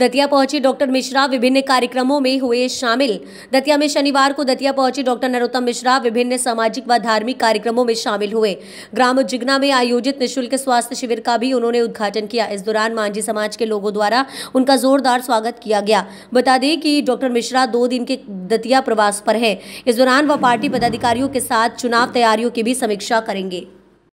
दतिया पहुंचे डॉक्टर मिश्रा विभिन्न कार्यक्रमों में हुए शामिल दतिया में शनिवार को दतिया पहुंचे डॉक्टर नरोत्तम मिश्रा विभिन्न सामाजिक व धार्मिक कार्यक्रमों में शामिल हुए ग्राम जिगना में आयोजित निःशुल्क स्वास्थ्य शिविर का भी उन्होंने उद्घाटन किया इस दौरान मांझी समाज के लोगों द्वारा उनका जोरदार स्वागत किया गया बता दें कि डॉक्टर मिश्रा दो दिन के दतिया प्रवास पर है इस दौरान वह पार्टी पदाधिकारियों के साथ चुनाव तैयारियों की भी समीक्षा करेंगे